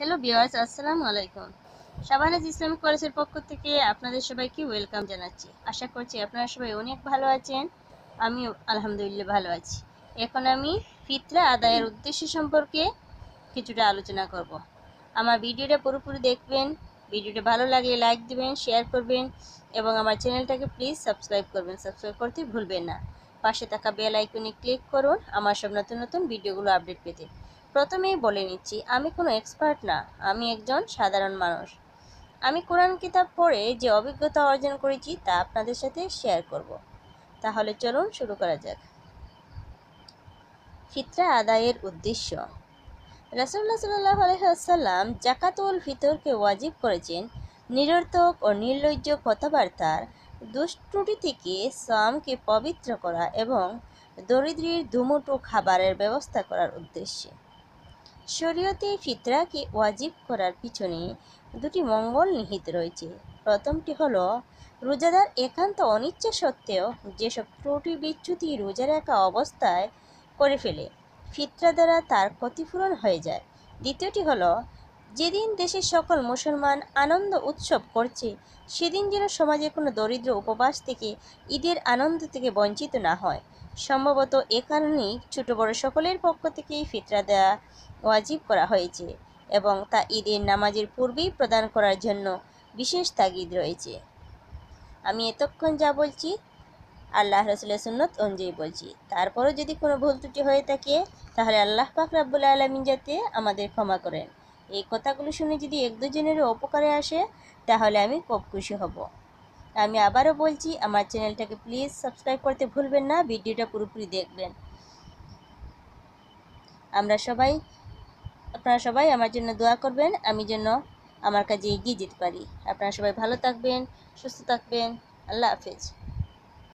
Hello বিওয়ার্স আসসালামু আলাইকুম সাবানাজ ইসলামিক কলেজের পক্ষ থেকে আপনাদের সবাইকে ওয়েলকাম জানাচ্ছি আশা করছি আপনারা সবাই অনেক ভালো আছেন আমি আলহামদুলিল্লাহ ভালো আছি এখন আমি ফিতরা আদায়ের উদ্দেশ্য সম্পর্কে কিছুটা আলোচনা করব। আমার ভিডিওটা পুরোপুরি দেখবেন ভিডিওটা ভালো লাগলে লাইক দেবেন শেয়ার করবেন এবং আমার চ্যানেলটাকে প্লিজ সাবস্ক্রাইব করবেন সাবস্ক্রাইব করতে ভুলবেন না পাশে থাকা বেল আইকনে ক্লিক করুন আমার সব নতুন নতুন ভিডিওগুলো আপডেট পেতে প্রথমেই বলে নিচ্ছি আমি কোনো এক্সপার্ট না আমি একজন সাধারণ মানুষ আমি কোরআন কিতাব পড়ে যে অভিজ্ঞতা অর্জন করেছি তা আপনাদের সাথে শেয়ার করব তাহলে চলুন শুরু করা যাক ফিতরা আদায়ের উদ্দেশ্য রাসুল্লাহ সাল্লাহ আলহাম জাকাতুল ফিতরকে ওয়াজিব করেছেন নিরর্থক ও নির্লজ্জ কথাবার্তার দুষ্টুটি থেকে সামকে পবিত্র করা এবং দরিদ্রের দুমুটো খাবারের ব্যবস্থা করার উদ্দেশ্যে শরীয়তে ফিতরাকে ওয়াজিব করার পিছনে দুটি মঙ্গল নিহিত রয়েছে প্রথমটি হল রোজাদার একান্ত অনিচ্ছা সত্ত্বেও যেসব ত্রুটি বিচ্যুতি রোজা রাখা অবস্থায় করে ফেলে ফিতরা দ্বারা তার ক্ষতিপূরণ হয়ে যায় দ্বিতীয়টি হল যেদিন দেশের সকল মুসলমান আনন্দ উৎসব করছে সেদিন যেন সমাজে কোনো দরিদ্র উপবাস থেকে ঈদের আনন্দ থেকে বঞ্চিত না হয় সম্ভবত এ কারণেই ছোট বড় সকলের পক্ষ থেকেই ফিতরা দেওয়া ওয়াজিব করা হয়েছে এবং তা ঈদের নামাজের পূর্বেই প্রদান করার জন্য বিশেষ তাগিদ রয়েছে আমি এতক্ষণ যা বলছি আল্লাহ রসুলের সুন্নত অনুযায়ী বলছি তারপরও যদি কোনো ভুল ত্রুটি হয়ে থাকে তাহলে আল্লাহ পাক রাব্বুল আলমিন যাতে আমাদের ক্ষমা করেন এই কথাগুলো শুনে যদি এক দুজনেরও উপকারে আসে তাহলে আমি খুব খুশি হব আমি আবারও বলছি আমার চ্যানেলটাকে প্লিজ সাবস্ক্রাইব করতে ভুলবেন না ভিডিওটা পুরোপুরি দেখবেন আমরা সবাই আপনারা সবাই আমার জন্য দোয়া করবেন আমি যেন আমার কাজে এগিয়ে যেতে পারি আপনারা সবাই ভালো থাকবেন সুস্থ থাকবেন আল্লাহ হাফেজ